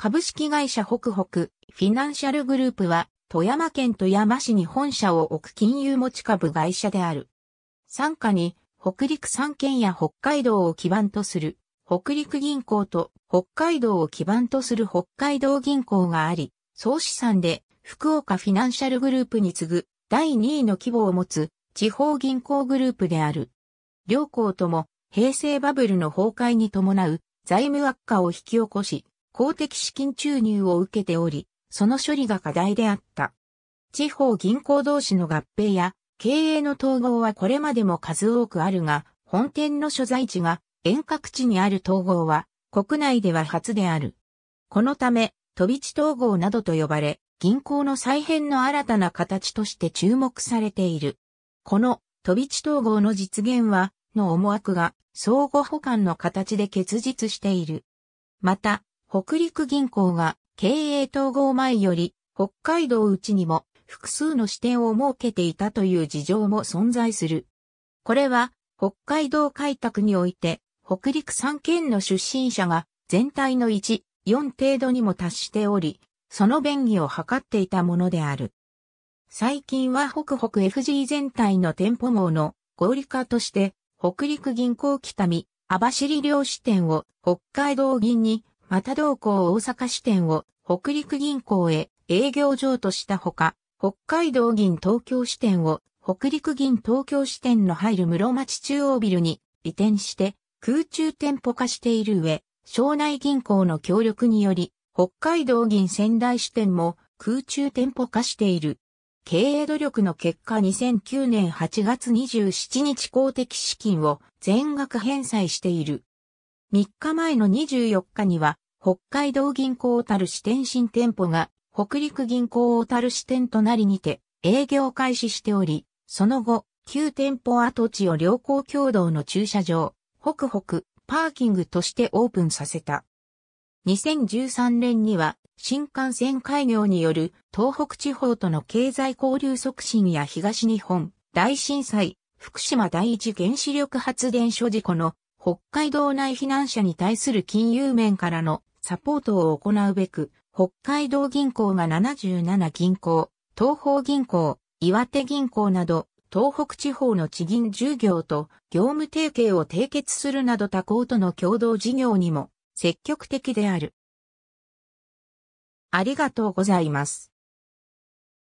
株式会社北北フィナンシャルグループは富山県富山市に本社を置く金融持ち株会社である。傘下に北陸三県や北海道を基盤とする北陸銀行と北海道を基盤とする北海道銀行があり、総資産で福岡フィナンシャルグループに次ぐ第2位の規模を持つ地方銀行グループである。両校とも平成バブルの崩壊に伴う財務悪化を引き起こし、公的資金注入を受けており、その処理が課題であった。地方銀行同士の合併や経営の統合はこれまでも数多くあるが、本店の所在地が遠隔地にある統合は国内では初である。このため、飛び地統合などと呼ばれ、銀行の再編の新たな形として注目されている。この飛び地統合の実現は、の思惑が相互補完の形で結実している。また、北陸銀行が経営統合前より北海道内にも複数の支店を設けていたという事情も存在する。これは北海道開拓において北陸3県の出身者が全体の1、4程度にも達しており、その便宜を図っていたものである。最近は北北 FG 全体の店舗網の合理化として、北陸銀行北見、網走両支店を北海道銀にまた同行大阪支店を北陸銀行へ営業場としたほか、北海道銀東京支店を北陸銀東京支店の入る室町中央ビルに移転して空中店舗化している上、省内銀行の協力により、北海道銀仙台支店も空中店舗化している。経営努力の結果2009年8月27日公的資金を全額返済している。3日前の24日には、北海道銀行小樽支店新店舗が、北陸銀行小樽支店となりにて、営業開始しており、その後、旧店舗跡地を良好共同の駐車場、北北、パーキングとしてオープンさせた。2013年には、新幹線開業による東北地方との経済交流促進や東日本大震災、福島第一原子力発電所事故の北海道内避難者に対する金融面からのサポートを行うべく、北海道銀行が77銀行、東方銀行、岩手銀行など、東北地方の地銀従業と業務提携を締結するなど他行との共同事業にも積極的である。ありがとうございます。